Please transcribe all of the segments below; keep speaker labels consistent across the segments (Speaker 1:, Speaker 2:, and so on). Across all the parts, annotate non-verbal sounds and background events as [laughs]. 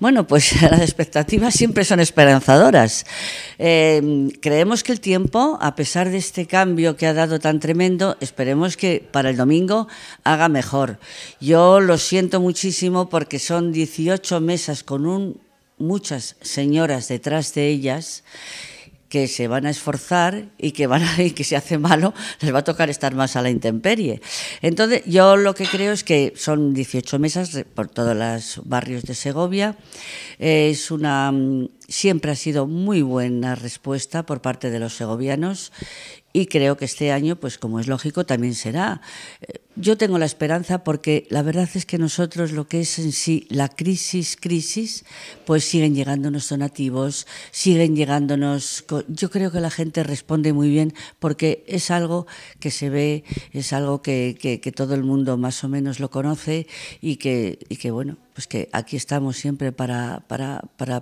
Speaker 1: Bueno, pues [laughs] las expectativas siempre son esperanzadoras. Eh, creemos que el tiempo, a pesar de este cambio que ha dado tan tremendo, esperemos que para el domingo haga mejor. Yo lo siento muchísimo porque son 18 mesas con un muchas señoras detrás de ellas que se van a esforzar y que van a, [laughs] y que se hace malo, les va a tocar estar más a la intemperie. Entonces, yo lo que creo es que son 18 mesas por todos los barrios de Segovia. Es una mm, siempre ha sido muy buena respuesta por parte de los segovianos y creo que este año, pues como es lógico, también será. Yo tengo la esperanza porque la verdad es que nosotros lo que es en sí la crisis, crisis, pues siguen llegándonos donativos, siguen llegándonos... Yo creo que la gente responde muy bien porque es algo que se ve, es algo que, todo el mundo más o menos lo conoce y que, bueno, pues que aquí estamos siempre para,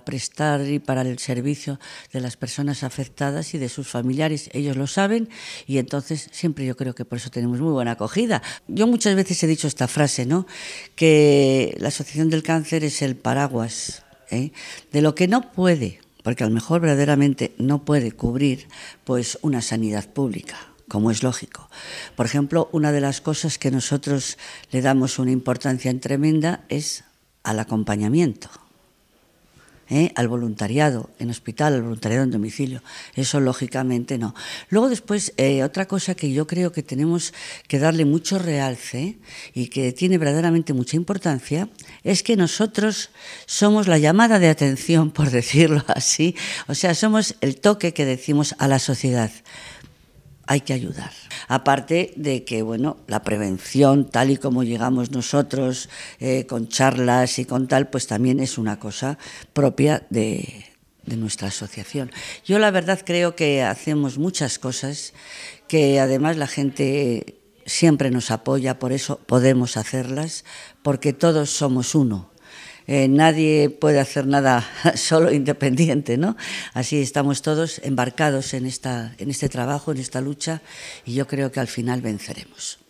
Speaker 1: prestar y para el servicio de las personas afectadas y de sus familiares. Ellos lo saben y entonces siempre yo creo que por eso tenemos muy buena acogida yo muchas veces he dicho esta frase, ¿no? Que la Asociación del Cáncer es el paraguas ¿eh? de lo que no puede, porque a lo mejor verdaderamente no puede cubrir, pues una sanidad pública como es lógico. Por ejemplo, una de las cosas que nosotros le damos una importancia tremenda es al acompañamiento. ¿eh? al voluntariado en hospital, al voluntariado en domicilio. Eso lógicamente no. Luego después, eh, otra cosa que yo creo que tenemos que darle mucho realce y que tiene verdaderamente mucha importancia es que nosotros somos la llamada de atención, [laughs] por decirlo así. O sea, somos el toque que decimos a la sociedad. Hay que ayudar. Aparte de que, bueno, la prevención, tal y como llegamos nosotros eh, con charlas y con tal, pues también es una cosa propia de nuestra asociación. Yo la verdad creo que hacemos muchas cosas que además la gente siempre nos apoya, por eso podemos hacerlas, porque todos somos uno. Eh, nadie puede hacer nada [laughs] solo independiente, ¿no? Así estamos todos embarcados en, esta, en este trabajo, en esta lucha, y yo creo que al final venceremos.